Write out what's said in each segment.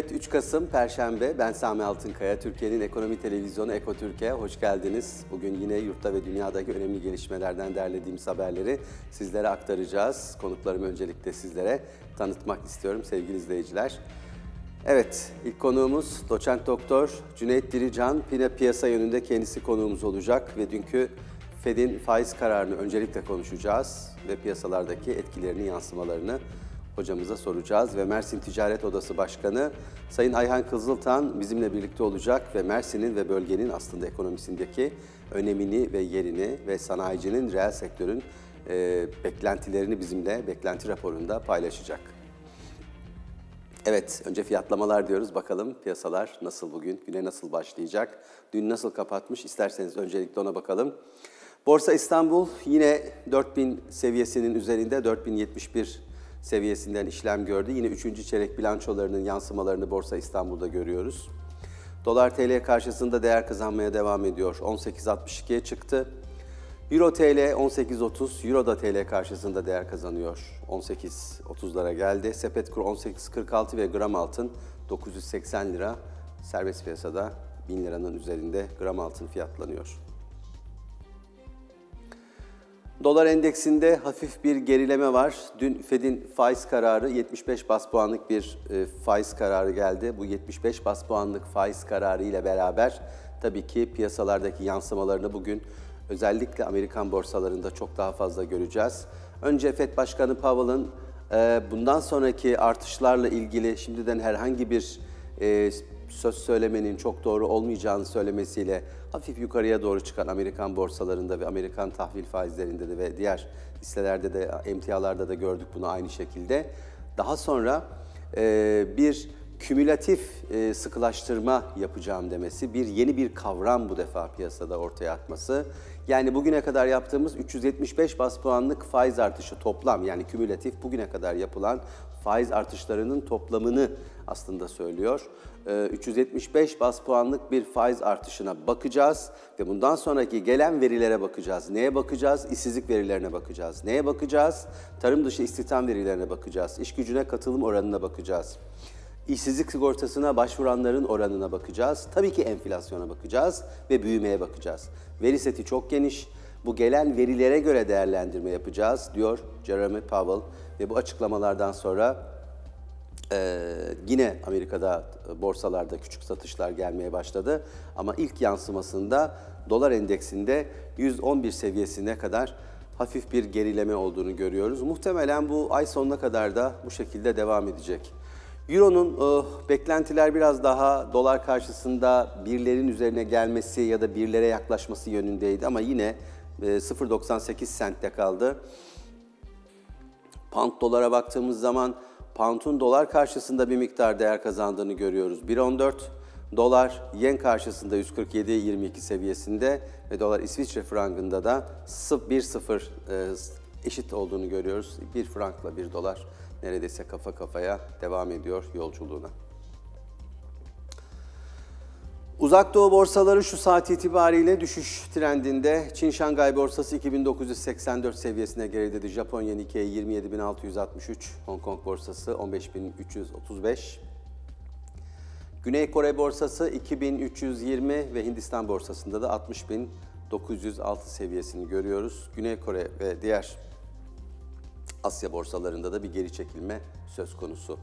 Evet 3 Kasım Perşembe ben Sami Altınkaya. Türkiye'nin ekonomi televizyonu Ekotürk'e hoş geldiniz. Bugün yine yurtta ve dünyadaki önemli gelişmelerden derlediğimiz haberleri sizlere aktaracağız. Konuklarımı öncelikle sizlere tanıtmak istiyorum sevgili izleyiciler. Evet ilk konuğumuz doçent doktor Cüneyt Dirican Pine piyasa yönünde kendisi konuğumuz olacak ve dünkü Fed'in faiz kararını öncelikle konuşacağız ve piyasalardaki etkilerini, yansımalarını konuşacağız hocamıza soracağız ve Mersin Ticaret Odası Başkanı Sayın Ayhan Kızıltan bizimle birlikte olacak ve Mersin'in ve bölgenin aslında ekonomisindeki önemini ve yerini ve sanayicinin, reel sektörün e, beklentilerini bizimle beklenti raporunda paylaşacak. Evet, önce fiyatlamalar diyoruz. Bakalım piyasalar nasıl bugün, güne nasıl başlayacak, dün nasıl kapatmış isterseniz öncelikle ona bakalım. Borsa İstanbul yine 4000 seviyesinin üzerinde 4071 seviyesinden işlem gördü. Yine 3. çeyrek bilançolarının yansımalarını Borsa İstanbul'da görüyoruz. Dolar TL karşısında değer kazanmaya devam ediyor. 18.62'ye çıktı. Euro TL 18.30, Euro da TL karşısında değer kazanıyor. 18.30'lara geldi. Sepet kur 18.46 ve gram altın 980 lira. Serbest piyasada 1000 liranın üzerinde gram altın fiyatlanıyor. Dolar endeksinde hafif bir gerileme var. Dün Fed'in faiz kararı 75 bas puanlık bir e, faiz kararı geldi. Bu 75 bas puanlık faiz kararı ile beraber tabii ki piyasalardaki yansımalarını bugün özellikle Amerikan borsalarında çok daha fazla göreceğiz. Önce Fed Başkanı Powell'ın e, bundan sonraki artışlarla ilgili şimdiden herhangi bir e, söz söylemenin çok doğru olmayacağını söylemesiyle hafif yukarıya doğru çıkan Amerikan borsalarında ve Amerikan tahvil faizlerinde de ve diğer hisselerde de emtialarda da gördük bunu aynı şekilde. Daha sonra e, bir kümülatif e, sıkılaştırma yapacağım demesi, bir yeni bir kavram bu defa piyasada ortaya atması. Yani bugüne kadar yaptığımız 375 bas puanlık faiz artışı toplam yani kümülatif bugüne kadar yapılan faiz artışlarının toplamını aslında söylüyor. 375 e, bas puanlık bir faiz artışına bakacağız ve bundan sonraki gelen verilere bakacağız. Neye bakacağız? İşsizlik verilerine bakacağız. Neye bakacağız? Tarım dışı istihdam verilerine bakacağız. İş gücüne katılım oranına bakacağız. İşsizlik sigortasına başvuranların oranına bakacağız. Tabii ki enflasyona bakacağız ve büyümeye bakacağız. Veri seti çok geniş. Bu gelen verilere göre değerlendirme yapacağız diyor Jeremy Powell ve bu açıklamalardan sonra ee, yine Amerika'da e, borsalarda küçük satışlar gelmeye başladı ama ilk yansımasında dolar endeksinde 111 seviyesine kadar hafif bir gerileme olduğunu görüyoruz. Muhtemelen bu ay sonuna kadar da bu şekilde devam edecek. Euro'nun e, beklentiler biraz daha dolar karşısında birlerin üzerine gelmesi ya da birlere yaklaşması yönündeydi ama yine e, 0.98 sentte kaldı. Pound dolara baktığımız zaman pound'un dolar karşısında bir miktar değer kazandığını görüyoruz. 1.14 Dolar yen karşısında 147.22 seviyesinde ve dolar İsviçre frangında da 1.0 e, eşit olduğunu görüyoruz. 1 frankla 1 dolar neredeyse kafa kafaya devam ediyor yolculuğuna. Uzak Doğu borsaları şu saat itibariyle düşüş trendinde. Çin Şangay borsası 2984 seviyesine geriledi. Japonya Nikkei 27663, Hong Kong borsası 15335. Güney Kore borsası 2320 ve Hindistan borsasında da 60906 seviyesini görüyoruz. Güney Kore ve diğer Asya borsalarında da bir geri çekilme söz konusu.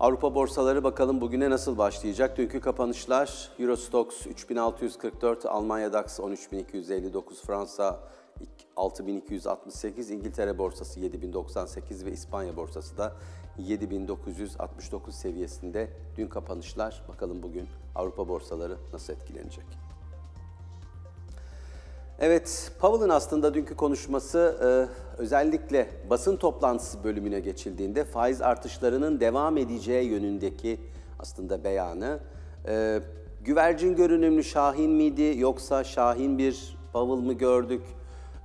Avrupa borsaları bakalım bugüne nasıl başlayacak? Dünkü kapanışlar Eurostox 3644, Almanya DAX 13259, Fransa 6268, İngiltere borsası 7098 ve İspanya borsası da 7969 seviyesinde. Dün kapanışlar bakalım bugün Avrupa borsaları nasıl etkilenecek? Evet, Powell'ın aslında dünkü konuşması e, özellikle basın toplantısı bölümüne geçildiğinde faiz artışlarının devam edeceği yönündeki aslında beyanı. E, güvercin görünümlü Şahin miydi yoksa Şahin bir Powell mı gördük?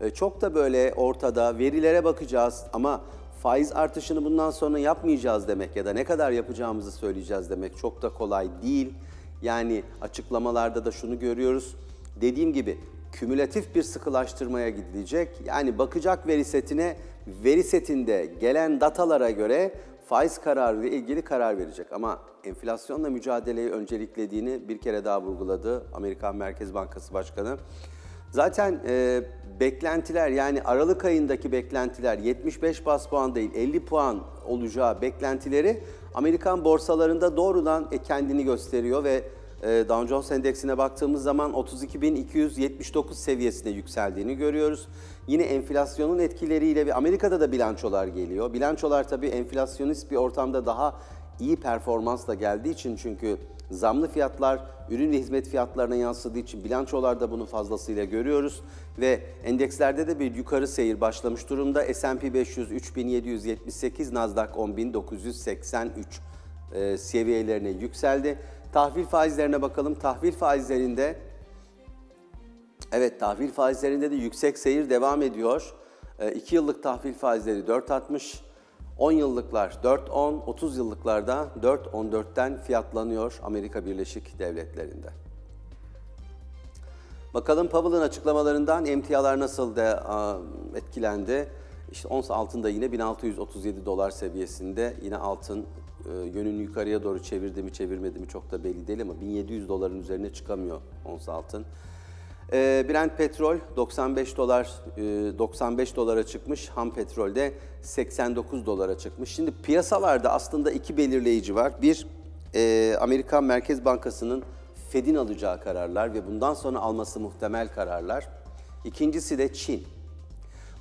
E, çok da böyle ortada verilere bakacağız ama faiz artışını bundan sonra yapmayacağız demek ya da ne kadar yapacağımızı söyleyeceğiz demek çok da kolay değil. Yani açıklamalarda da şunu görüyoruz. Dediğim gibi kümülatif bir sıkılaştırmaya gidilecek. Yani bakacak veri setine, veri setinde gelen datalara göre faiz kararı ile ilgili karar verecek. Ama enflasyonla mücadeleyi önceliklediğini bir kere daha vurguladı Amerikan Merkez Bankası Başkanı. Zaten e, beklentiler yani Aralık ayındaki beklentiler 75 bas puan değil 50 puan olacağı beklentileri Amerikan borsalarında doğrudan e, kendini gösteriyor ve ee, Dow Jones Endeksine baktığımız zaman 32.279 seviyesine yükseldiğini görüyoruz. Yine enflasyonun etkileriyle ve Amerika'da da bilançolar geliyor. Bilançolar tabii enflasyonist bir ortamda daha iyi performansla geldiği için çünkü zamlı fiyatlar ürün ve hizmet fiyatlarına yansıdığı için bilançolarda bunu fazlasıyla görüyoruz ve endekslerde de bir yukarı seyir başlamış durumda. S&P 500 3778, Nasdaq 10983 e, seviyelerine yükseldi. Tahvil faizlerine bakalım. Tahvil faizlerinde evet tahvil faizlerinde de yüksek seyir devam ediyor. 2 ee, yıllık tahvil faizleri 4.60, 10 yıllıklar 4.10, 30 yıllıklarda 4.14'ten fiyatlanıyor Amerika Birleşik Devletleri'nde. Bakalım Powell'ın açıklamalarından emtialar nasıl da etkilendi. İşte ons altında yine 1637 dolar seviyesinde yine altın e, yönünü yukarıya doğru çevirdi mi çevirmedi mi çok da belli değil ama 1700 doların üzerine çıkamıyor ons altın. E, Brent petrol 95 dolar 95 e, dolara çıkmış. Ham petrol de 89 dolara çıkmış. Şimdi piyasalarda aslında iki belirleyici var. Bir e, Amerika Merkez Bankası'nın Fed'in alacağı kararlar ve bundan sonra alması muhtemel kararlar. İkincisi de Çin.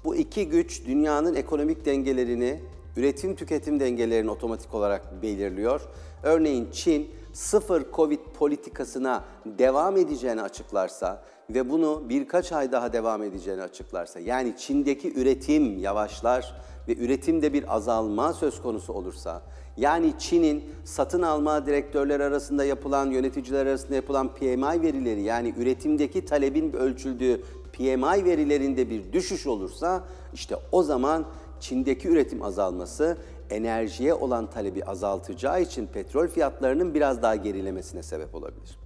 Bu iki güç dünyanın ekonomik dengelerini üretim tüketim dengelerini otomatik olarak belirliyor. Örneğin Çin sıfır Covid politikasına devam edeceğini açıklarsa ve bunu birkaç ay daha devam edeceğini açıklarsa yani Çin'deki üretim yavaşlar ve üretimde bir azalma söz konusu olursa yani Çin'in satın alma direktörler arasında yapılan yöneticiler arasında yapılan PMI verileri yani üretimdeki talebin ölçüldüğü PMI verilerinde bir düşüş olursa işte o zaman Çin'deki üretim azalması enerjiye olan talebi azaltacağı için petrol fiyatlarının biraz daha gerilemesine sebep olabilir.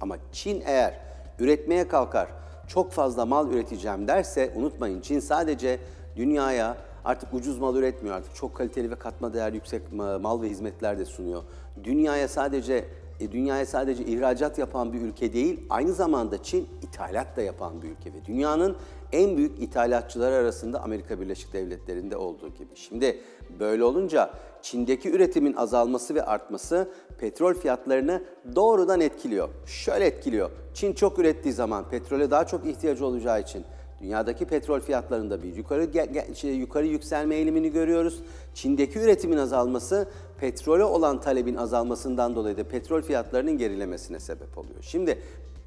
Ama Çin eğer üretmeye kalkar, çok fazla mal üreteceğim derse unutmayın Çin sadece dünyaya artık ucuz mal üretmiyor artık çok kaliteli ve katma değer yüksek mal ve hizmetler de sunuyor. Dünyaya sadece e, dünyaya sadece ihracat yapan bir ülke değil, aynı zamanda Çin ithalat da yapan bir ülke ve dünyanın en büyük ithalatçılar arasında Amerika Birleşik Devletleri'nde olduğu gibi. Şimdi böyle olunca Çin'deki üretimin azalması ve artması petrol fiyatlarını doğrudan etkiliyor. Şöyle etkiliyor. Çin çok ürettiği zaman petrole daha çok ihtiyacı olacağı için Dünyadaki petrol fiyatlarında bir yukarı şey, yukarı yükselme eğilimini görüyoruz. Çin'deki üretimin azalması petrole olan talebin azalmasından dolayı da petrol fiyatlarının gerilemesine sebep oluyor. Şimdi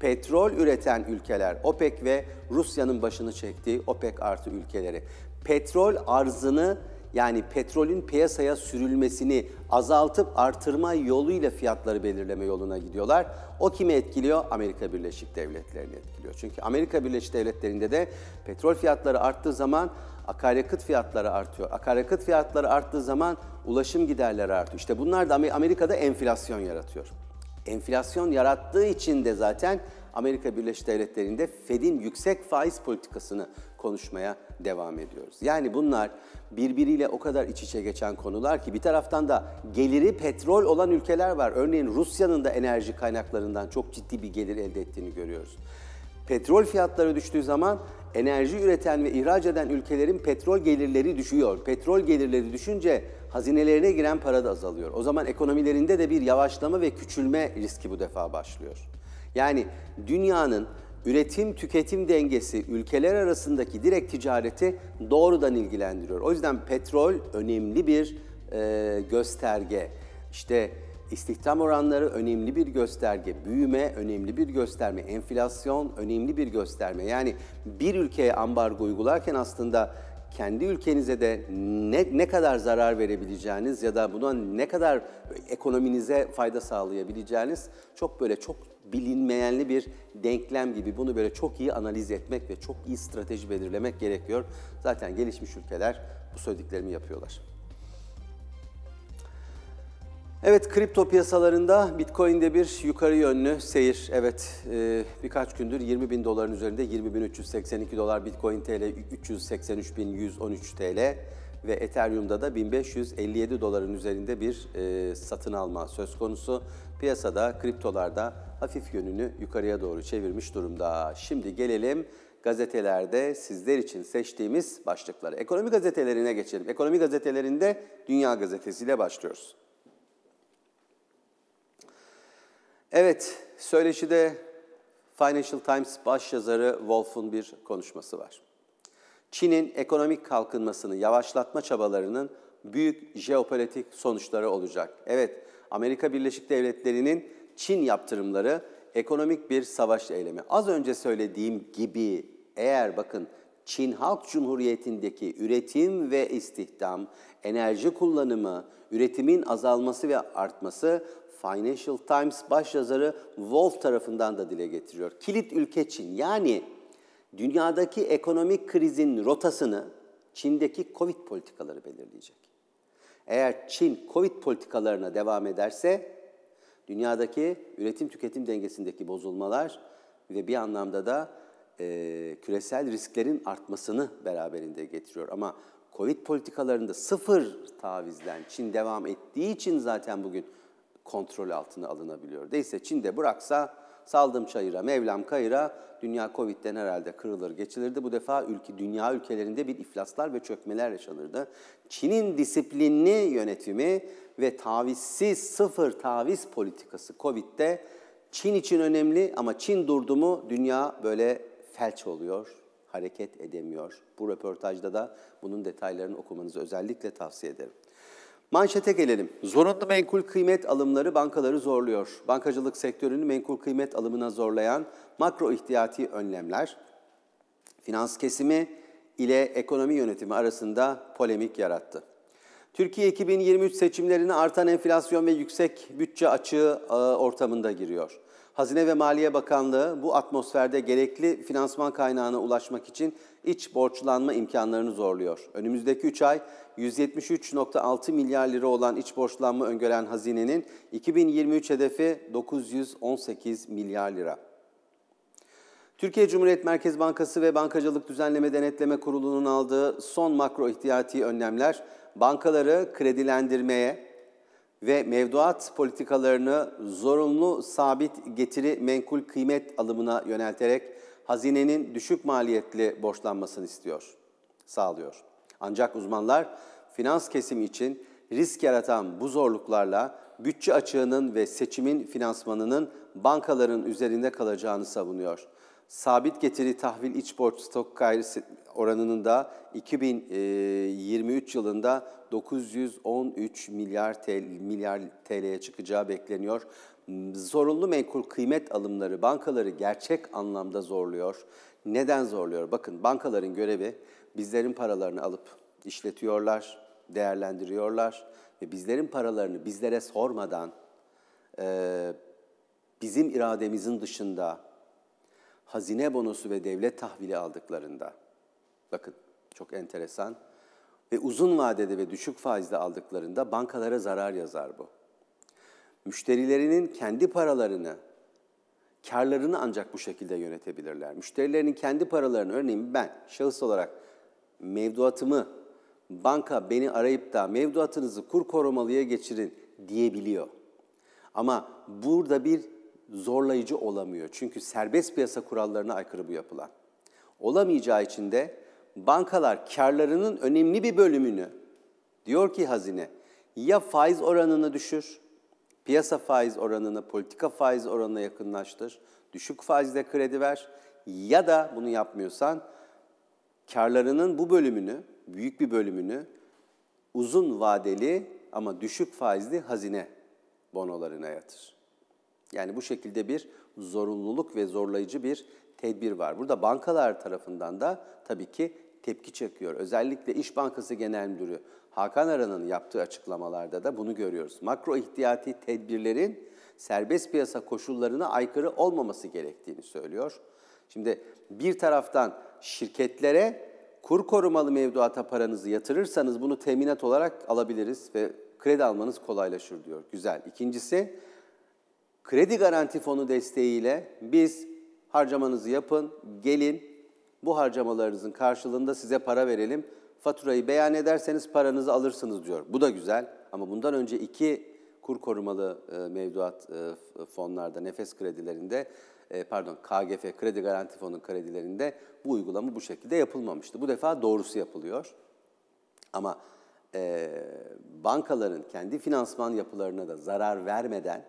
petrol üreten ülkeler OPEC ve Rusya'nın başını çektiği OPEC artı ülkeleri petrol arzını yani petrolün piyasaya sürülmesini azaltıp artırma yoluyla fiyatları belirleme yoluna gidiyorlar. O kimi etkiliyor? Amerika Birleşik Devletleri'ni etkiliyor. Çünkü Amerika Birleşik Devletleri'nde de petrol fiyatları arttığı zaman akaryakıt fiyatları artıyor. Akaryakıt fiyatları arttığı zaman ulaşım giderleri artıyor. İşte bunlar da Amerika'da enflasyon yaratıyor enflasyon yarattığı için de zaten Amerika Birleşik Devletleri'nde Fed'in yüksek faiz politikasını konuşmaya devam ediyoruz. Yani bunlar birbiriyle o kadar iç içe geçen konular ki bir taraftan da geliri petrol olan ülkeler var. Örneğin Rusya'nın da enerji kaynaklarından çok ciddi bir gelir elde ettiğini görüyoruz. Petrol fiyatları düştüğü zaman enerji üreten ve ihraç eden ülkelerin petrol gelirleri düşüyor. Petrol gelirleri düşünce hazinelerine giren para da azalıyor. O zaman ekonomilerinde de bir yavaşlama ve küçülme riski bu defa başlıyor. Yani dünyanın üretim tüketim dengesi ülkeler arasındaki direkt ticareti doğrudan ilgilendiriyor. O yüzden petrol önemli bir e, gösterge. İşte istihdam oranları önemli bir gösterge, büyüme önemli bir gösterme, enflasyon önemli bir gösterme. Yani bir ülkeye ambargo uygularken aslında kendi ülkenize de ne, ne kadar zarar verebileceğiniz ya da buna ne kadar ekonominize fayda sağlayabileceğiniz çok böyle çok bilinmeyenli bir denklem gibi bunu böyle çok iyi analiz etmek ve çok iyi strateji belirlemek gerekiyor. Zaten gelişmiş ülkeler bu söylediklerimi yapıyorlar. Evet kripto piyasalarında Bitcoin'de bir yukarı yönlü seyir. Evet e, birkaç gündür 20 bin doların üzerinde 20.382 dolar Bitcoin TL 383.113 TL ve Ethereum'da da 1557 doların üzerinde bir e, satın alma söz konusu. Piyasada kriptolarda hafif yönünü yukarıya doğru çevirmiş durumda. Şimdi gelelim gazetelerde sizler için seçtiğimiz başlıkları. Ekonomi gazetelerine geçelim. Ekonomi gazetelerinde Dünya Gazetesi ile başlıyoruz. Evet, söyleşide Financial Times başyazarı yazarı Wolf'un bir konuşması var. Çin'in ekonomik kalkınmasını yavaşlatma çabalarının büyük jeopolitik sonuçları olacak. Evet, Amerika Birleşik Devletleri'nin Çin yaptırımları ekonomik bir savaş eylemi. Az önce söylediğim gibi eğer bakın Çin Halk Cumhuriyeti'ndeki üretim ve istihdam, enerji kullanımı, üretimin azalması ve artması Financial Times başyazarı Wolf tarafından da dile getiriyor. Kilit ülke Çin. Yani dünyadaki ekonomik krizin rotasını Çin'deki Covid politikaları belirleyecek. Eğer Çin Covid politikalarına devam ederse dünyadaki üretim tüketim dengesindeki bozulmalar ve bir anlamda da e, küresel risklerin artmasını beraberinde getiriyor. Ama Covid politikalarında sıfır tavizden Çin devam ettiği için zaten bugün kontrol altına alınabiliyor. Değilse Çin'de bıraksa saldım çayıra, Mevlam kayıra, dünya Covid'den herhalde kırılır geçilirdi. Bu defa ülke, dünya ülkelerinde bir iflaslar ve çökmeler yaşanırdı. Çin'in disiplinli yönetimi ve tavizsiz, sıfır taviz politikası Covid'de Çin için önemli ama Çin durdu mu dünya böyle felç oluyor, hareket edemiyor. Bu röportajda da bunun detaylarını okumanızı özellikle tavsiye ederim. Manşete gelelim. Zorunlu menkul kıymet alımları bankaları zorluyor. Bankacılık sektörünü menkul kıymet alımına zorlayan makro ihtiyati önlemler, finans kesimi ile ekonomi yönetimi arasında polemik yarattı. Türkiye 2023 seçimlerine artan enflasyon ve yüksek bütçe açığı e, ortamında giriyor. Hazine ve Maliye Bakanlığı bu atmosferde gerekli finansman kaynağına ulaşmak için iç borçlanma imkanlarını zorluyor. Önümüzdeki 3 ay 173.6 milyar lira olan iç borçlanma öngören hazinenin 2023 hedefi 918 milyar lira. Türkiye Cumhuriyet Merkez Bankası ve Bankacılık Düzenleme Denetleme Kurulu'nun aldığı son makro ihtiyati önlemler bankaları kredilendirmeye ve mevduat politikalarını zorunlu sabit getiri menkul kıymet alımına yönelterek hazinenin düşük maliyetli borçlanmasını istiyor, sağlıyor. Ancak uzmanlar finans kesim için risk yaratan bu zorluklarla bütçe açığının ve seçimin finansmanının bankaların üzerinde kalacağını savunuyor. Sabit getiri tahvil iç borç stok gayrisi oranının da 2023 e, yılında 913 milyar TL, milyar TL'ye çıkacağı bekleniyor. Zorunlu menkul kıymet alımları bankaları gerçek anlamda zorluyor. Neden zorluyor? Bakın bankaların görevi bizlerin paralarını alıp işletiyorlar, değerlendiriyorlar ve bizlerin paralarını bizlere sormadan e, bizim irademizin dışında hazine bonosu ve devlet tahvili aldıklarında, bakın çok enteresan, ve uzun vadede ve düşük faizde aldıklarında bankalara zarar yazar bu müşterilerinin kendi paralarını, karlarını ancak bu şekilde yönetebilirler. Müşterilerinin kendi paralarını, örneğin ben şahıs olarak mevduatımı, banka beni arayıp da mevduatınızı kur korumalıya geçirin diyebiliyor. Ama burada bir zorlayıcı olamıyor. Çünkü serbest piyasa kurallarına aykırı bu yapılan. Olamayacağı için de bankalar karlarının önemli bir bölümünü diyor ki hazine ya faiz oranını düşür Piyasa faiz oranını politika faiz oranına yakınlaştır. Düşük faizde kredi ver ya da bunu yapmıyorsan karlarının bu bölümünü, büyük bir bölümünü uzun vadeli ama düşük faizli hazine bonolarına yatır. Yani bu şekilde bir zorunluluk ve zorlayıcı bir tedbir var. Burada bankalar tarafından da tabii ki tepki çekiyor. Özellikle İş Bankası Genel Müdürü Hakan Aran'ın yaptığı açıklamalarda da bunu görüyoruz. Makro ihtiyati tedbirlerin serbest piyasa koşullarına aykırı olmaması gerektiğini söylüyor. Şimdi bir taraftan şirketlere kur korumalı mevduata paranızı yatırırsanız bunu teminat olarak alabiliriz ve kredi almanız kolaylaşır diyor. Güzel. İkincisi kredi garanti fonu desteğiyle biz harcamanızı yapın, gelin bu harcamalarınızın karşılığında size para verelim faturayı beyan ederseniz paranızı alırsınız diyor. Bu da güzel ama bundan önce iki kur korumalı e, mevduat e, fonlarda, nefes kredilerinde, e, pardon KGF, Kredi Garanti Fonu kredilerinde bu uygulama bu şekilde yapılmamıştı. Bu defa doğrusu yapılıyor. Ama e, bankaların kendi finansman yapılarına da zarar vermeden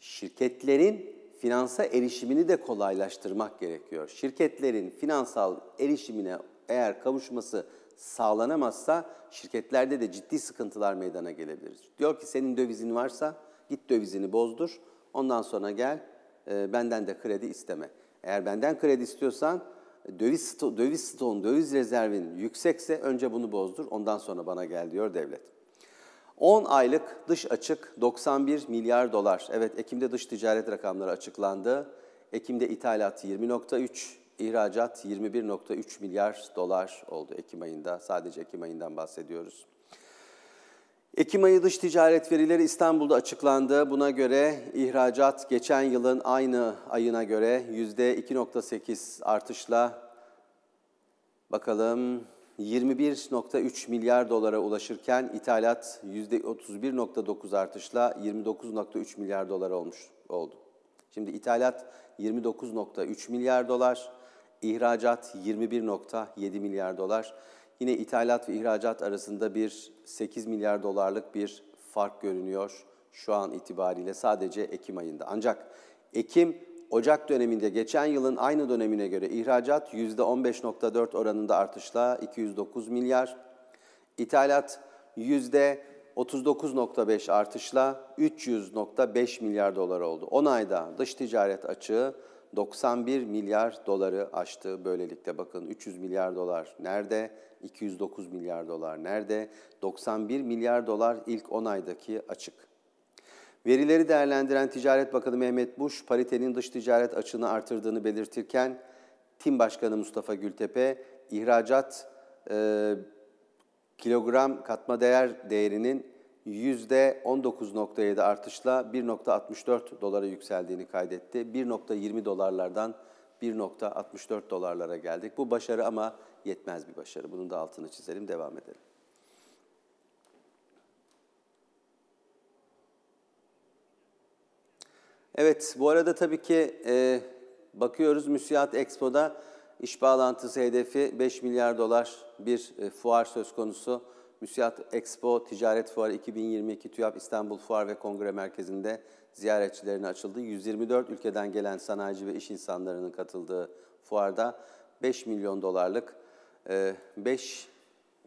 şirketlerin finansa erişimini de kolaylaştırmak gerekiyor. Şirketlerin finansal erişimine eğer kavuşması sağlanamazsa şirketlerde de ciddi sıkıntılar meydana gelebilir. Diyor ki senin dövizin varsa git dövizini bozdur. Ondan sonra gel e, benden de kredi isteme. Eğer benden kredi istiyorsan döviz sto döviz stoğun, döviz rezervin yüksekse önce bunu bozdur. Ondan sonra bana gel diyor devlet. 10 aylık dış açık 91 milyar dolar. Evet Ekim'de dış ticaret rakamları açıklandı. Ekim'de ithalat 20.3, İhracat 21.3 milyar dolar oldu Ekim ayında. Sadece Ekim ayından bahsediyoruz. Ekim ayı dış ticaret verileri İstanbul'da açıklandı. Buna göre ihracat geçen yılın aynı ayına göre %2.8 artışla bakalım 21.3 milyar dolara ulaşırken ithalat %31.9 artışla 29.3 milyar dolar olmuş oldu. Şimdi ithalat 29.3 milyar dolar, İhracat 21.7 milyar dolar. Yine ithalat ve ihracat arasında bir 8 milyar dolarlık bir fark görünüyor şu an itibariyle sadece Ekim ayında. Ancak Ekim Ocak döneminde geçen yılın aynı dönemine göre ihracat %15.4 oranında artışla 209 milyar, ithalat %39.5 artışla 300.5 milyar dolar oldu. 10 ayda dış ticaret açığı 91 milyar doları aştı böylelikle bakın 300 milyar dolar nerede? 209 milyar dolar nerede? 91 milyar dolar ilk 10 aydaki açık. Verileri değerlendiren Ticaret Bakanı Mehmet Buş, paritenin dış ticaret açığını artırdığını belirtirken, Tim Başkanı Mustafa Gültepe, ihracat e, kilogram katma değer değerinin %19.7 artışla 1.64 dolara yükseldiğini kaydetti. 1.20 dolarlardan 1.64 dolarlara geldik. Bu başarı ama yetmez bir başarı. Bunun da altını çizelim, devam edelim. Evet, bu arada tabii ki e, bakıyoruz Müsiyat Expo'da iş bağlantısı hedefi 5 milyar dolar bir e, fuar söz konusu. Müsiat Expo Ticaret Fuarı 2022 TÜYAP İstanbul Fuar ve Kongre Merkezi'nde ziyaretçilerine açıldı. 124 ülkeden gelen sanayici ve iş insanlarının katıldığı fuarda 5 milyon dolarlık, 5 e,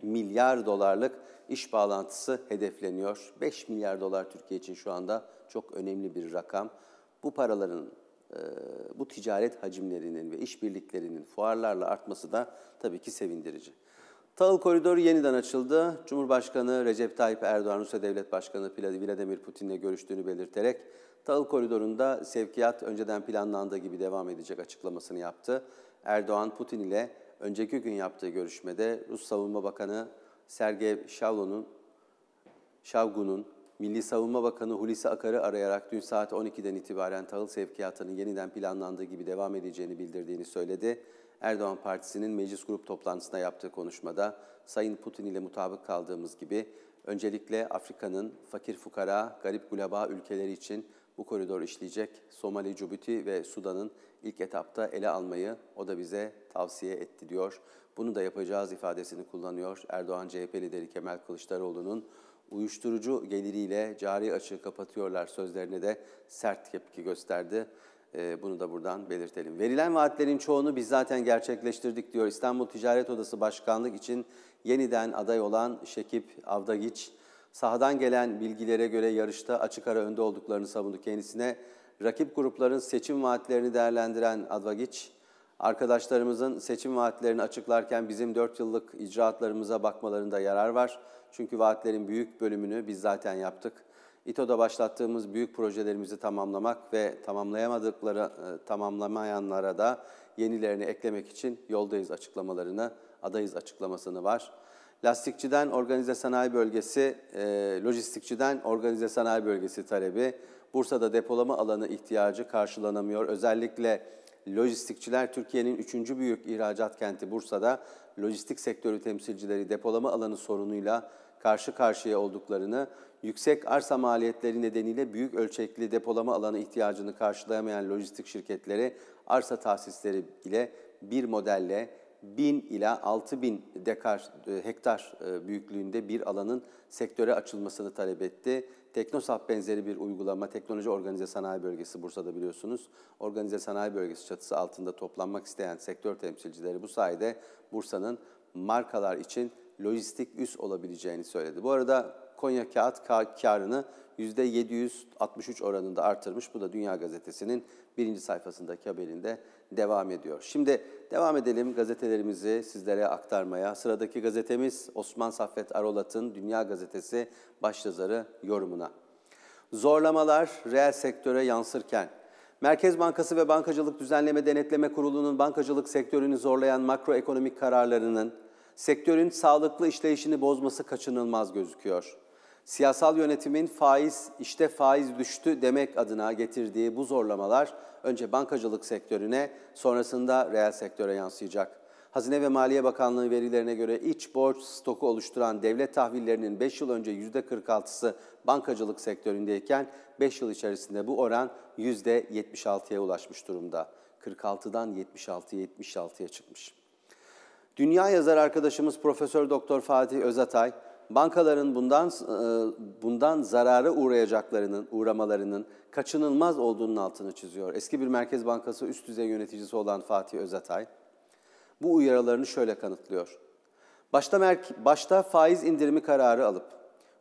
milyar dolarlık iş bağlantısı hedefleniyor. 5 milyar dolar Türkiye için şu anda çok önemli bir rakam. Bu paraların e, bu ticaret hacimlerinin ve işbirliklerinin fuarlarla artması da tabii ki sevindirici. Tahıl Koridoru yeniden açıldı. Cumhurbaşkanı Recep Tayyip Erdoğan, Rusya Devlet Başkanı Vladimir Putin'le görüştüğünü belirterek Tahıl Koridoru'nda sevkiyat önceden planlandığı gibi devam edecek açıklamasını yaptı. Erdoğan, Putin ile önceki gün yaptığı görüşmede Rus Savunma Bakanı Sergey Şavlon'un, Şavgun'un Milli Savunma Bakanı Hulusi Akar'ı arayarak dün saat 12'den itibaren tahıl sevkiyatının yeniden planlandığı gibi devam edeceğini bildirdiğini söyledi. Erdoğan Partisi'nin meclis grup toplantısında yaptığı konuşmada Sayın Putin ile mutabık kaldığımız gibi öncelikle Afrika'nın fakir fukara, garip gulaba ülkeleri için bu koridor işleyecek Somali, Cibuti ve Sudan'ın ilk etapta ele almayı o da bize tavsiye etti diyor. Bunu da yapacağız ifadesini kullanıyor Erdoğan CHP lideri Kemal Kılıçdaroğlu'nun uyuşturucu geliriyle cari açığı kapatıyorlar sözlerine de sert tepki gösterdi. Ee, bunu da buradan belirtelim. Verilen vaatlerin çoğunu biz zaten gerçekleştirdik diyor İstanbul Ticaret Odası Başkanlık için yeniden aday olan Şekip Avdagiç. Sahadan gelen bilgilere göre yarışta açık ara önde olduklarını savundu kendisine. Rakip grupların seçim vaatlerini değerlendiren Avdagiç, arkadaşlarımızın seçim vaatlerini açıklarken bizim 4 yıllık icraatlarımıza bakmalarında yarar var. Çünkü vaatlerin büyük bölümünü biz zaten yaptık.'' İTO'da başlattığımız büyük projelerimizi tamamlamak ve tamamlayamadıkları, e, tamamlamayanlara da yenilerini eklemek için yoldayız açıklamalarını, adayız açıklamasını var. Lastikçiden organize sanayi bölgesi, e, lojistikçiden organize sanayi bölgesi talebi, Bursa'da depolama alanı ihtiyacı karşılanamıyor. Özellikle lojistikçiler Türkiye'nin üçüncü büyük ihracat kenti Bursa'da lojistik sektörü temsilcileri depolama alanı sorunuyla karşı karşıya olduklarını, yüksek arsa maliyetleri nedeniyle büyük ölçekli depolama alanı ihtiyacını karşılayamayan lojistik şirketleri arsa tahsisleri ile bir modelle 1000 ila 6000 dekar, e, hektar e, büyüklüğünde bir alanın sektöre açılmasını talep etti. Teknosap benzeri bir uygulama, Teknoloji Organize Sanayi Bölgesi Bursa'da biliyorsunuz. Organize Sanayi Bölgesi çatısı altında toplanmak isteyen sektör temsilcileri bu sayede Bursa'nın markalar için lojistik üst olabileceğini söyledi. Bu arada Konya kağıt karını %763 oranında artırmış. Bu da Dünya Gazetesi'nin birinci sayfasındaki haberinde devam ediyor. Şimdi devam edelim gazetelerimizi sizlere aktarmaya. Sıradaki gazetemiz Osman Saffet Arolat'ın Dünya Gazetesi başyazarı yorumuna. Zorlamalar reel sektöre yansırken Merkez Bankası ve Bankacılık Düzenleme Denetleme Kurulu'nun bankacılık sektörünü zorlayan makroekonomik kararlarının sektörün sağlıklı işleyişini bozması kaçınılmaz gözüküyor. Siyasal yönetimin faiz, işte faiz düştü demek adına getirdiği bu zorlamalar önce bankacılık sektörüne, sonrasında reel sektöre yansıyacak. Hazine ve Maliye Bakanlığı verilerine göre iç borç stoku oluşturan devlet tahvillerinin 5 yıl önce %46'sı bankacılık sektöründeyken 5 yıl içerisinde bu oran %76'ya ulaşmış durumda. 46'dan 76'ya 76'ya çıkmış. Dünya yazar arkadaşımız Profesör Doktor Fatih Özatay, bankaların bundan e, bundan zarara uğrayacaklarının, uğramalarının kaçınılmaz olduğunun altını çiziyor. Eski bir Merkez Bankası üst düzey yöneticisi olan Fatih Özatay bu uyarılarını şöyle kanıtlıyor. Başta, başta faiz indirimi kararı alıp,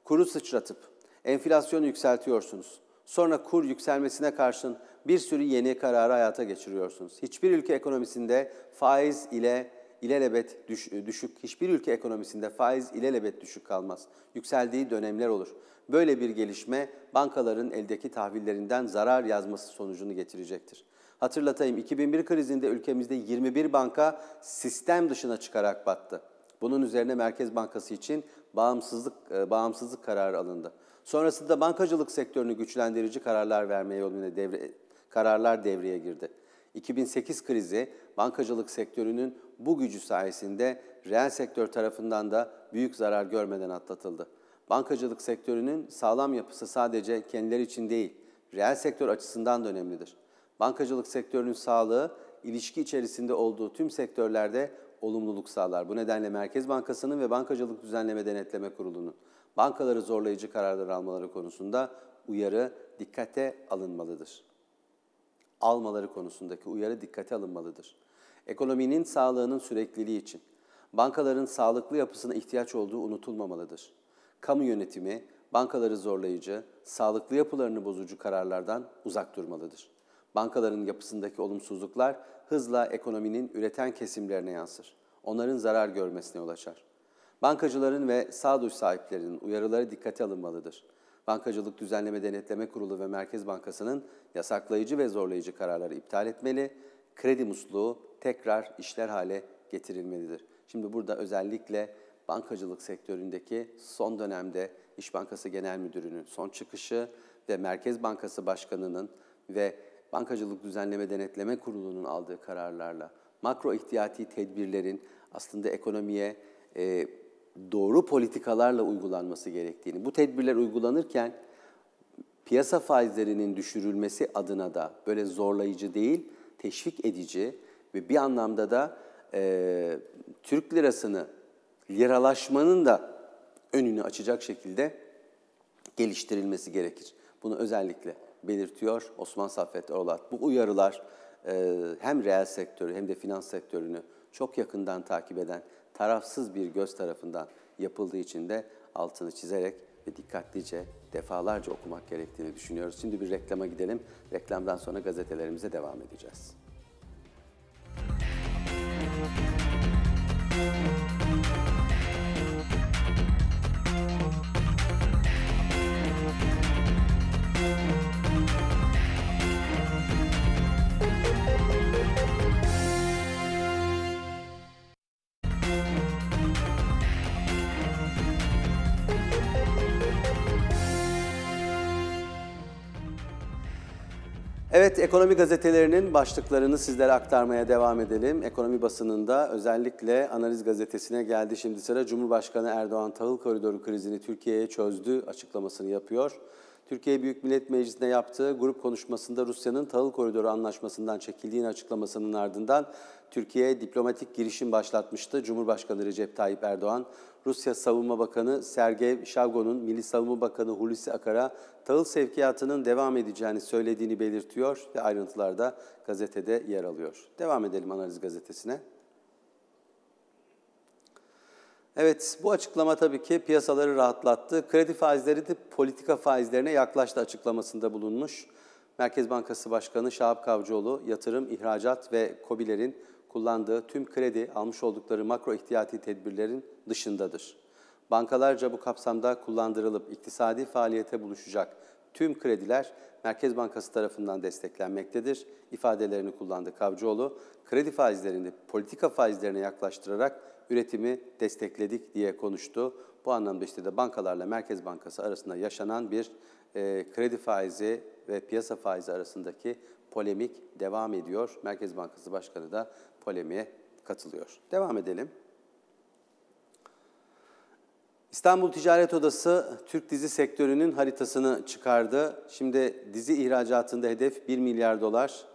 kuru sıçratıp, enflasyonu yükseltiyorsunuz. Sonra kur yükselmesine karşın bir sürü yeni kararı hayata geçiriyorsunuz. Hiçbir ülke ekonomisinde faiz ile ilelebet düşük, hiçbir ülke ekonomisinde faiz ilelebet düşük kalmaz. Yükseldiği dönemler olur. Böyle bir gelişme bankaların eldeki tahvillerinden zarar yazması sonucunu getirecektir. Hatırlatayım 2001 krizinde ülkemizde 21 banka sistem dışına çıkarak battı. Bunun üzerine Merkez Bankası için bağımsızlık e, bağımsızlık kararı alındı. Sonrasında bankacılık sektörünü güçlendirici kararlar vermeye yolunda devre, kararlar devreye girdi. 2008 krizi bankacılık sektörünün bu gücü sayesinde reel sektör tarafından da büyük zarar görmeden atlatıldı. Bankacılık sektörünün sağlam yapısı sadece kendileri için değil, reel sektör açısından da önemlidir. Bankacılık sektörünün sağlığı ilişki içerisinde olduğu tüm sektörlerde olumluluk sağlar. Bu nedenle Merkez Bankası'nın ve Bankacılık Düzenleme Denetleme Kurulu'nun bankaları zorlayıcı kararlar almaları konusunda uyarı dikkate alınmalıdır. Almaları konusundaki uyarı dikkate alınmalıdır ekonominin sağlığının sürekliliği için bankaların sağlıklı yapısına ihtiyaç olduğu unutulmamalıdır. Kamu yönetimi bankaları zorlayıcı, sağlıklı yapılarını bozucu kararlardan uzak durmalıdır. Bankaların yapısındaki olumsuzluklar hızla ekonominin üreten kesimlerine yansır. Onların zarar görmesine yol açar. Bankacıların ve sağduyu sahiplerinin uyarıları dikkate alınmalıdır. Bankacılık Düzenleme Denetleme Kurulu ve Merkez Bankası'nın yasaklayıcı ve zorlayıcı kararları iptal etmeli, kredi musluğu tekrar işler hale getirilmelidir. Şimdi burada özellikle bankacılık sektöründeki son dönemde İş Bankası Genel Müdürü'nün son çıkışı ve Merkez Bankası Başkanı'nın ve Bankacılık Düzenleme Denetleme Kurulu'nun aldığı kararlarla makro ihtiyati tedbirlerin aslında ekonomiye e, doğru politikalarla uygulanması gerektiğini, bu tedbirler uygulanırken piyasa faizlerinin düşürülmesi adına da böyle zorlayıcı değil, teşvik edici ve bir anlamda da e, Türk lirasını liralaşmanın da önünü açacak şekilde geliştirilmesi gerekir. Bunu özellikle belirtiyor Osman Saffet Olat. Bu uyarılar e, hem reel sektörü hem de finans sektörünü çok yakından takip eden tarafsız bir göz tarafından yapıldığı için de altını çizerek ve dikkatlice defalarca okumak gerektiğini düşünüyoruz. Şimdi bir reklama gidelim. Reklamdan sonra gazetelerimize devam edeceğiz. Evet, ekonomi gazetelerinin başlıklarını sizlere aktarmaya devam edelim. Ekonomi basınında özellikle Analiz Gazetesi'ne geldi şimdi sıra. Cumhurbaşkanı Erdoğan tahıl koridoru krizini Türkiye'ye çözdü açıklamasını yapıyor. Türkiye Büyük Millet Meclisi'nde yaptığı grup konuşmasında Rusya'nın tahıl koridoru anlaşmasından çekildiğini açıklamasının ardından Türkiye diplomatik girişim başlatmıştı. Cumhurbaşkanı Recep Tayyip Erdoğan, Rusya Savunma Bakanı Sergey Şavgon'un Milli Savunma Bakanı Hulusi Akar'a tahıl sevkiyatının devam edeceğini söylediğini belirtiyor ve ayrıntılarda gazetede yer alıyor. Devam edelim analiz gazetesine. Evet bu açıklama tabii ki piyasaları rahatlattı. Kredi faizleri de politika faizlerine yaklaştı açıklamasında bulunmuş. Merkez Bankası Başkanı Şahap Kavcıoğlu yatırım, ihracat ve COBİ'lerin kullandığı tüm kredi almış oldukları makro ihtiyati tedbirlerin dışındadır. Bankalarca bu kapsamda kullandırılıp iktisadi faaliyete buluşacak tüm krediler Merkez Bankası tarafından desteklenmektedir ifadelerini kullandı Kavcıoğlu. Kredi faizlerini politika faizlerine yaklaştırarak üretimi destekledik diye konuştu. Bu anlamda işte de bankalarla Merkez Bankası arasında yaşanan bir e, kredi faizi ve piyasa faizi arasındaki polemik devam ediyor. Merkez Bankası Başkanı da polemiğe katılıyor. Devam edelim. İstanbul Ticaret Odası Türk dizi sektörünün haritasını çıkardı. Şimdi dizi ihracatında hedef 1 milyar dolar,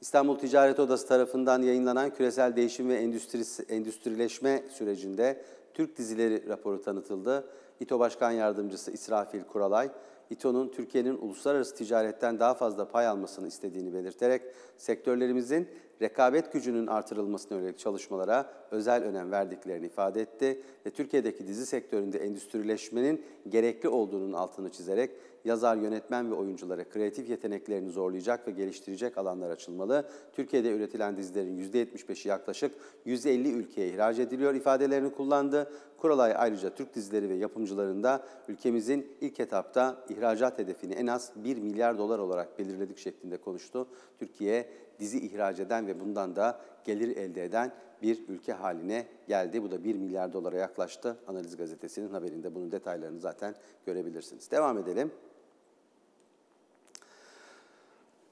İstanbul Ticaret Odası tarafından yayınlanan Küresel Değişim ve Endüstri, Endüstrileşme sürecinde Türk dizileri raporu tanıtıldı. İTO Başkan Yardımcısı İsrafil Kuralay, İTO'nun Türkiye'nin uluslararası ticaretten daha fazla pay almasını istediğini belirterek sektörlerimizin rekabet gücünün artırılmasına yönelik çalışmalara özel önem verdiklerini ifade etti ve Türkiye'deki dizi sektöründe endüstrileşmenin gerekli olduğunun altını çizerek yazar, yönetmen ve oyunculara kreatif yeteneklerini zorlayacak ve geliştirecek alanlar açılmalı. Türkiye'de üretilen dizilerin %75'i yaklaşık 150 ülkeye ihraç ediliyor ifadelerini kullandı. Kuralay ayrıca Türk dizileri ve yapımcılarında ülkemizin ilk etapta ihracat hedefini en az 1 milyar dolar olarak belirledik şeklinde konuştu. Türkiye dizi ihraç eden ve bundan da gelir elde eden bir ülke haline geldi. Bu da 1 milyar dolara yaklaştı. Analiz gazetesinin haberinde bunun detaylarını zaten görebilirsiniz. Devam edelim.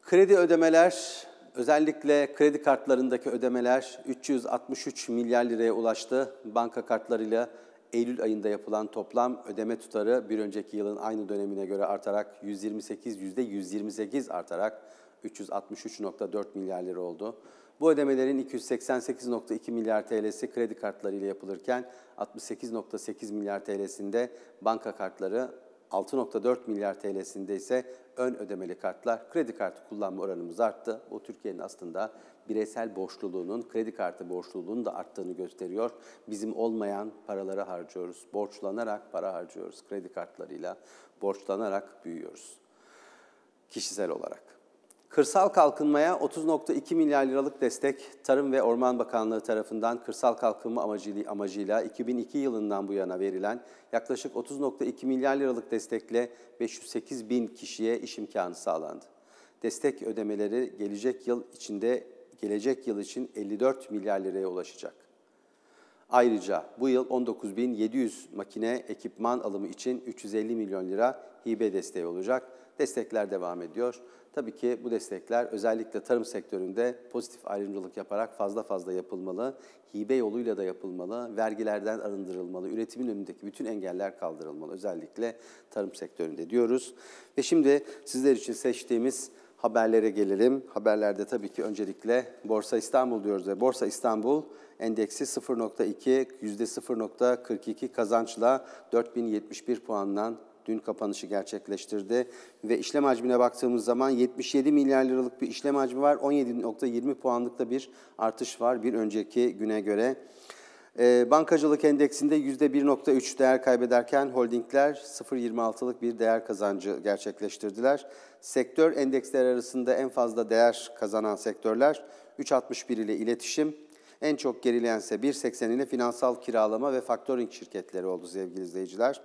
Kredi ödemeler, özellikle kredi kartlarındaki ödemeler 363 milyar liraya ulaştı. Banka kartlarıyla Eylül ayında yapılan toplam ödeme tutarı bir önceki yılın aynı dönemine göre artarak 128 %128 artarak 363.4 milyar lira oldu. Bu ödemelerin 288.2 milyar TL'si kredi kartlarıyla yapılırken 68.8 milyar TL'sinde banka kartları 6.4 milyar TL'sinde ise ön ödemeli kartlar, kredi kartı kullanma oranımız arttı. Bu Türkiye'nin aslında bireysel borçluluğunun, kredi kartı borçluluğunun da arttığını gösteriyor. Bizim olmayan paraları harcıyoruz. Borçlanarak para harcıyoruz. Kredi kartlarıyla borçlanarak büyüyoruz. Kişisel olarak. Kırsal kalkınmaya 30.2 milyar liralık destek Tarım ve Orman Bakanlığı tarafından kırsal kalkınma amacıyla 2002 yılından bu yana verilen yaklaşık 30.2 milyar liralık destekle 508 bin kişiye iş imkanı sağlandı. Destek ödemeleri gelecek yıl içinde gelecek yıl için 54 milyar liraya ulaşacak. Ayrıca bu yıl 19.700 makine ekipman alımı için 350 milyon lira hibe desteği olacak. Destekler devam ediyor. Tabii ki bu destekler özellikle tarım sektöründe pozitif ayrımcılık yaparak fazla fazla yapılmalı, hibe yoluyla da yapılmalı, vergilerden arındırılmalı, üretimin önündeki bütün engeller kaldırılmalı özellikle tarım sektöründe diyoruz. Ve şimdi sizler için seçtiğimiz haberlere gelelim. Haberlerde tabii ki öncelikle Borsa İstanbul diyoruz ve Borsa İstanbul endeksi 0.2 %0.42 kazançla 4071 puandan dün kapanışı gerçekleştirdi. Ve işlem hacmine baktığımız zaman 77 milyar liralık bir işlem hacmi var. 17.20 puanlıkta bir artış var bir önceki güne göre. Ee, bankacılık endeksinde %1.3 değer kaybederken holdingler 0.26'lık bir değer kazancı gerçekleştirdiler. Sektör endeksler arasında en fazla değer kazanan sektörler 3.61 ile iletişim, en çok gerileyense 1.80 ile finansal kiralama ve faktoring şirketleri oldu sevgili izleyiciler.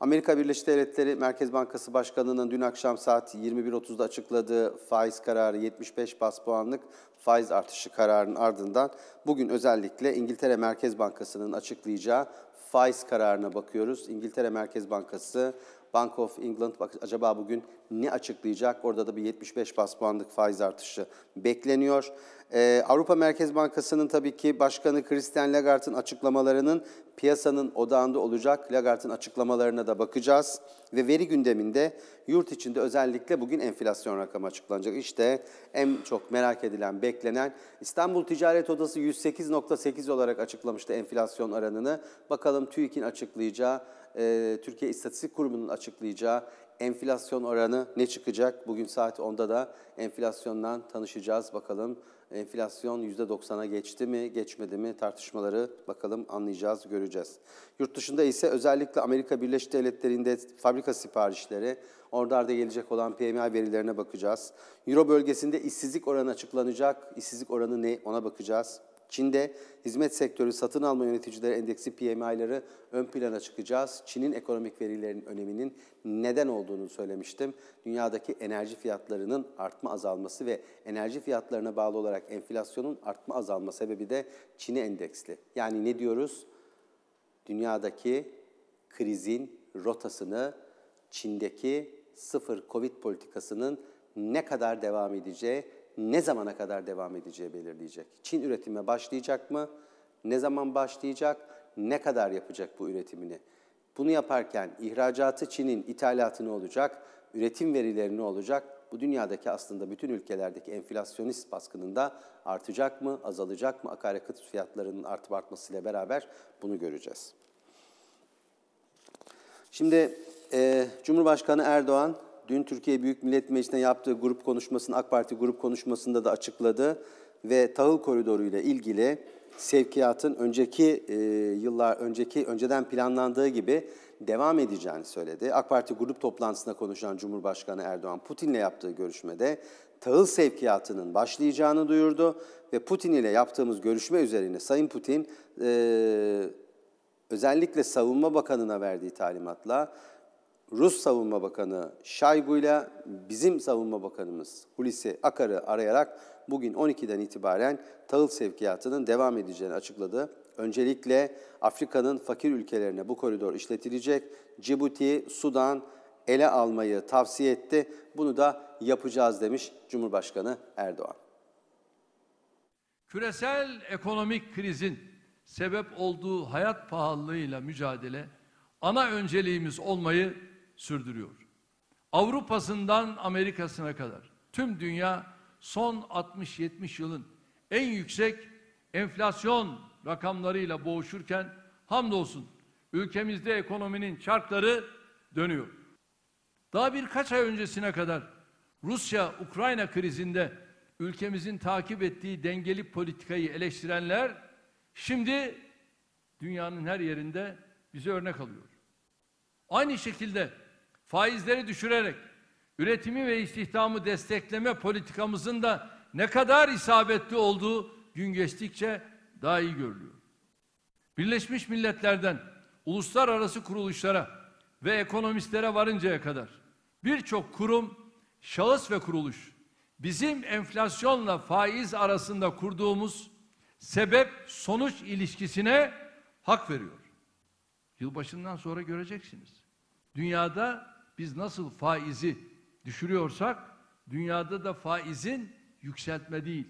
Amerika Birleşik Devletleri Merkez Bankası Başkanı'nın dün akşam saat 21.30'da açıkladığı faiz kararı 75 bas puanlık faiz artışı kararının ardından bugün özellikle İngiltere Merkez Bankası'nın açıklayacağı faiz kararına bakıyoruz. İngiltere Merkez Bankası Bank of England bak, acaba bugün ne açıklayacak? Orada da bir 75 bas puanlık faiz artışı bekleniyor. Ee, Avrupa Merkez Bankası'nın tabii ki Başkanı Christian Lagarde'ın açıklamalarının piyasanın odağında olacak. Lagarde'ın açıklamalarına da bakacağız. Ve veri gündeminde yurt içinde özellikle bugün enflasyon rakamı açıklanacak. İşte en çok merak edilen, beklenen İstanbul Ticaret Odası 108.8 olarak açıklamıştı enflasyon aranını. Bakalım TÜİK'in açıklayacağı e, Türkiye İstatistik Kurumu'nun açıklayacağı enflasyon oranı ne çıkacak? Bugün saat 10'da da enflasyondan tanışacağız. Bakalım enflasyon %90'a geçti mi, geçmedi mi tartışmaları bakalım anlayacağız, göreceğiz. Yurt dışında ise özellikle Amerika Birleşik Devletleri'nde fabrika siparişleri, orada da gelecek olan PMI verilerine bakacağız. Euro bölgesinde işsizlik oranı açıklanacak. İşsizlik oranı ne ona bakacağız. Çin'de hizmet sektörü satın alma yöneticileri endeksi PMI'ları ön plana çıkacağız. Çin'in ekonomik verilerin öneminin neden olduğunu söylemiştim. Dünyadaki enerji fiyatlarının artma azalması ve enerji fiyatlarına bağlı olarak enflasyonun artma azalma sebebi de Çin'e endeksli. Yani ne diyoruz? Dünyadaki krizin rotasını Çin'deki sıfır Covid politikasının ne kadar devam edeceği ne zamana kadar devam edeceği belirleyecek. Çin üretime başlayacak mı? Ne zaman başlayacak? Ne kadar yapacak bu üretimini? Bunu yaparken ihracatı Çin'in ithalatı ne olacak? Üretim verileri ne olacak? Bu dünyadaki aslında bütün ülkelerdeki enflasyonist baskınında artacak mı, azalacak mı? Akaryakıt fiyatlarının artıp artmasıyla beraber bunu göreceğiz. Şimdi e, Cumhurbaşkanı Erdoğan Dün Türkiye Büyük Millet Meclisinde yaptığı grup konuşmasını, AK Parti grup konuşmasında da açıkladı ve tahıl koridoru ile ilgili sevkiyatın önceki e, yıllar önceki önceden planlandığı gibi devam edeceğini söyledi. AK Parti grup toplantısında konuşan Cumhurbaşkanı Erdoğan Putin'le yaptığı görüşmede tahıl sevkiyatının başlayacağını duyurdu ve Putin ile yaptığımız görüşme üzerine Sayın Putin e, özellikle Savunma Bakanı'na verdiği talimatla Rus Savunma Bakanı Şaygu ile bizim Savunma Bakanımız Hulusi Akar'ı arayarak bugün 12'den itibaren tahıl sevkiyatının devam edeceğini açıkladı. Öncelikle Afrika'nın fakir ülkelerine bu koridor işletilecek. Cibuti, Sudan ele almayı tavsiye etti. Bunu da yapacağız demiş Cumhurbaşkanı Erdoğan. Küresel ekonomik krizin sebep olduğu hayat pahalılığıyla mücadele ana önceliğimiz olmayı sürdürüyor. Avrupa'sından Amerika'sına kadar tüm dünya son 60-70 yılın en yüksek enflasyon rakamlarıyla boğuşurken hamdolsun ülkemizde ekonominin çarkları dönüyor. Daha birkaç ay öncesine kadar Rusya-Ukrayna krizinde ülkemizin takip ettiği dengeli politikayı eleştirenler şimdi dünyanın her yerinde bize örnek alıyor. Aynı şekilde faizleri düşürerek üretimi ve istihdamı destekleme politikamızın da ne kadar isabetli olduğu gün geçtikçe daha iyi görülüyor. Birleşmiş Milletler'den uluslararası kuruluşlara ve ekonomistlere varıncaya kadar birçok kurum, şahıs ve kuruluş bizim enflasyonla faiz arasında kurduğumuz sebep sonuç ilişkisine hak veriyor. Yılbaşından sonra göreceksiniz. Dünyada biz nasıl faizi düşürüyorsak dünyada da faizin yükseltme değil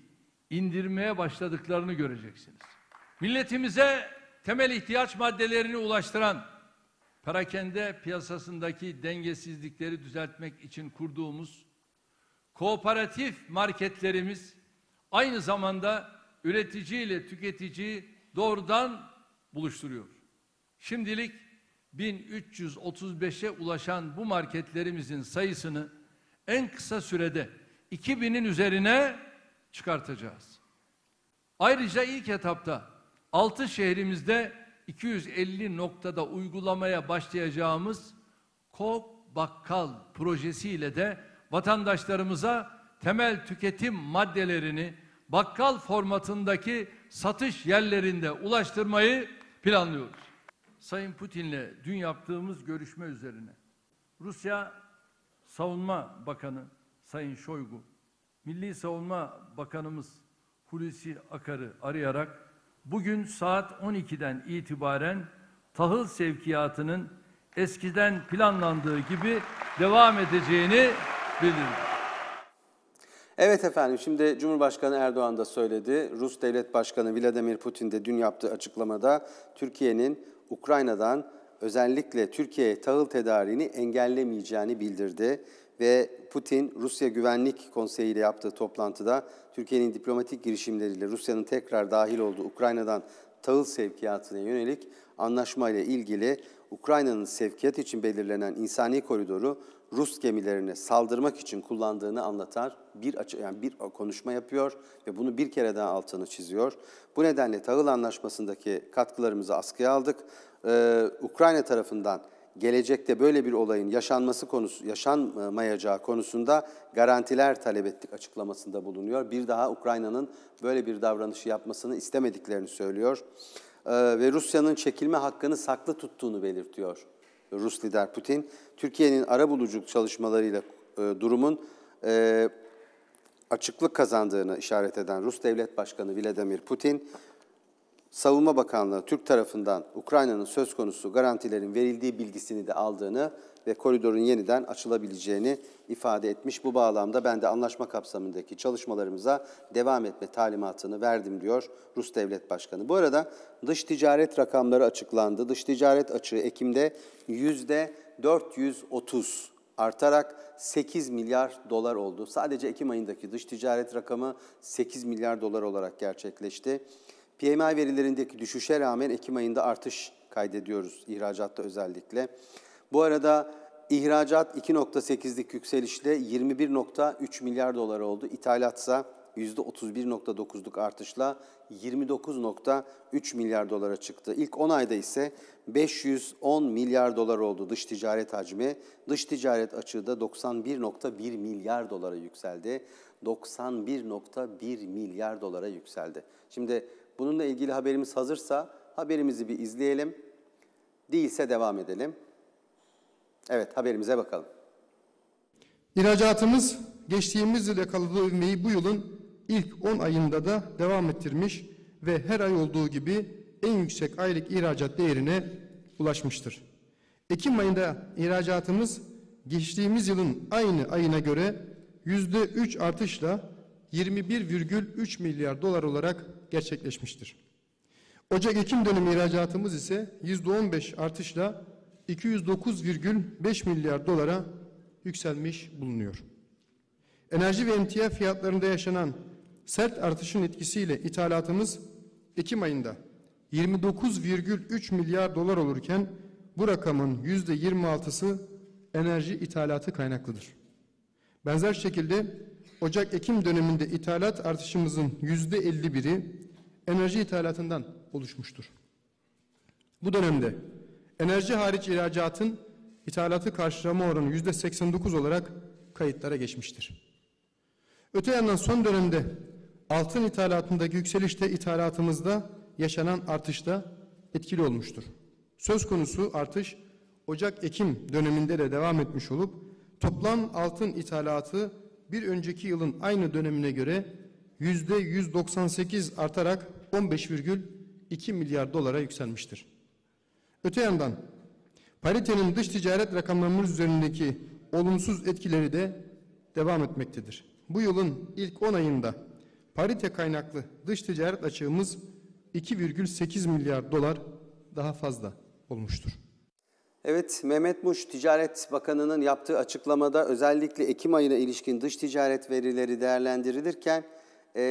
indirmeye başladıklarını göreceksiniz. Milletimize temel ihtiyaç maddelerini ulaştıran perakende piyasasındaki dengesizlikleri düzeltmek için kurduğumuz kooperatif marketlerimiz aynı zamanda üretici ile tüketiciyi doğrudan buluşturuyor. Şimdilik 1335'e ulaşan bu marketlerimizin sayısını en kısa sürede 2000'in üzerine çıkartacağız. Ayrıca ilk etapta 6 şehrimizde 250 noktada uygulamaya başlayacağımız KOK Bakkal projesiyle de vatandaşlarımıza temel tüketim maddelerini bakkal formatındaki satış yerlerinde ulaştırmayı planlıyoruz. Sayın Putin'le dün yaptığımız görüşme üzerine Rusya Savunma Bakanı Sayın Şoygu, Milli Savunma Bakanımız Hulusi Akar'ı arayarak bugün saat 12'den itibaren tahıl sevkiyatının eskiden planlandığı gibi devam edeceğini bildirdi. Evet efendim şimdi Cumhurbaşkanı Erdoğan da söyledi. Rus Devlet Başkanı Vladimir Putin de dün yaptığı açıklamada Türkiye'nin Ukrayna'dan özellikle Türkiye tahıl tedariğini engellemeyeceğini bildirdi ve Putin Rusya Güvenlik Konseyi ile yaptığı toplantıda Türkiye'nin diplomatik girişimleriyle Rusya'nın tekrar dahil olduğu Ukrayna'dan tahıl sevkiyatına yönelik anlaşmayla ilgili Ukrayna'nın sevkiyat için belirlenen insani koridoru Rus gemilerine saldırmak için kullandığını anlatar. Bir açı, yani bir konuşma yapıyor ve bunu bir kere daha altını çiziyor. Bu nedenle Tahıl Anlaşması'ndaki katkılarımızı askıya aldık. Ee, Ukrayna tarafından gelecekte böyle bir olayın yaşanması konusu yaşanmayacağı konusunda garantiler talep ettik açıklamasında bulunuyor. Bir daha Ukrayna'nın böyle bir davranışı yapmasını istemediklerini söylüyor. Ee, ve Rusya'nın çekilme hakkını saklı tuttuğunu belirtiyor Rus lider Putin. Türkiye'nin ara buluculuk çalışmalarıyla e, durumun e, açıklık kazandığını işaret eden Rus Devlet Başkanı Vladimir Putin, Savunma Bakanlığı Türk tarafından Ukrayna'nın söz konusu garantilerin verildiği bilgisini de aldığını ve koridorun yeniden açılabileceğini ifade etmiş. Bu bağlamda ben de anlaşma kapsamındaki çalışmalarımıza devam etme talimatını verdim diyor Rus Devlet Başkanı. Bu arada dış ticaret rakamları açıklandı. Dış ticaret açığı Ekim'de %430 artarak 8 milyar dolar oldu. Sadece Ekim ayındaki dış ticaret rakamı 8 milyar dolar olarak gerçekleşti. PMI verilerindeki düşüşe rağmen Ekim ayında artış kaydediyoruz ihracatta özellikle. Bu arada ihracat 2.8'lik yükselişle 21.3 milyar dolar oldu. İthalatsa %31.9'luk artışla 29.3 milyar dolara çıktı. İlk 10 ayda ise 510 milyar dolar oldu dış ticaret hacmi. Dış ticaret açığı da 91.1 milyar dolara yükseldi. 91.1 milyar dolara yükseldi. Şimdi bununla ilgili haberimiz hazırsa haberimizi bir izleyelim. Değilse devam edelim. Evet haberimize bakalım. İhracatımız geçtiğimiz yıl yakaladığı ivmeyi bu yılın ilk 10 ayında da devam ettirmiş ve her ay olduğu gibi en yüksek aylık ihracat değerine ulaşmıştır. Ekim ayında ihracatımız geçtiğimiz yılın aynı ayına göre yüzde üç artışla 21,3 milyar dolar olarak gerçekleşmiştir. Ocak-Ekim dönemi ihracatımız ise yüzde %15 artışla 209,5 milyar dolara yükselmiş bulunuyor. Enerji ve emtia fiyatlarında yaşanan sert artışın etkisiyle ithalatımız Ekim ayında 29,3 milyar dolar olurken bu rakamın %26'sı enerji ithalatı kaynaklıdır. Benzer şekilde Ocak-Ekim döneminde ithalat artışımızın %51'i enerji ithalatından oluşmuştur. Bu dönemde enerji hariç ihracatın ithalatı karşılama oranı yüzde 89 olarak kayıtlara geçmiştir. Öte yandan son dönemde altın ithalatındaki yükselişte ithalatımızda yaşanan artış da etkili olmuştur. Söz konusu artış Ocak-Ekim döneminde de devam etmiş olup toplam altın ithalatı bir önceki yılın aynı dönemine göre yüzde 198 artarak 15,2 milyar dolara yükselmiştir. Öte yandan paritenin dış ticaret rakamlarımız üzerindeki olumsuz etkileri de devam etmektedir. Bu yılın ilk 10 ayında parite kaynaklı dış ticaret açığımız 2,8 milyar dolar daha fazla olmuştur. Evet, Mehmet Muş Ticaret Bakanı'nın yaptığı açıklamada özellikle Ekim ayına ilişkin dış ticaret verileri değerlendirilirken e,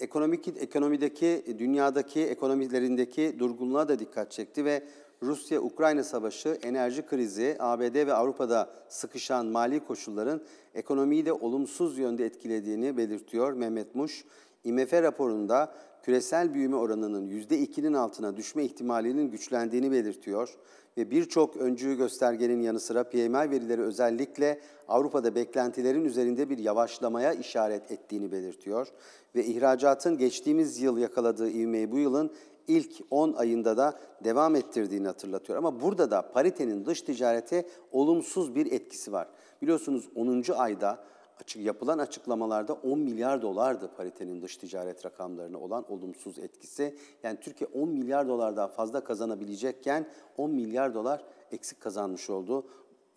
ekonomik ekonomideki dünyadaki ekonomilerindeki durgunluğa da dikkat çekti ve Rusya-Ukrayna savaşı, enerji krizi, ABD ve Avrupa'da sıkışan mali koşulların ekonomiyi de olumsuz yönde etkilediğini belirtiyor Mehmet Muş. IMF raporunda küresel büyüme oranının %2'nin altına düşme ihtimalinin güçlendiğini belirtiyor ve birçok öncü göstergenin yanı sıra PMI verileri özellikle Avrupa'da beklentilerin üzerinde bir yavaşlamaya işaret ettiğini belirtiyor ve ihracatın geçtiğimiz yıl yakaladığı ivmeyi bu yılın ilk 10 ayında da devam ettirdiğini hatırlatıyor. Ama burada da paritenin dış ticarete olumsuz bir etkisi var. Biliyorsunuz 10. ayda açık yapılan açıklamalarda 10 milyar dolardı paritenin dış ticaret rakamlarına olan olumsuz etkisi. Yani Türkiye 10 milyar dolar daha fazla kazanabilecekken 10 milyar dolar eksik kazanmış oldu.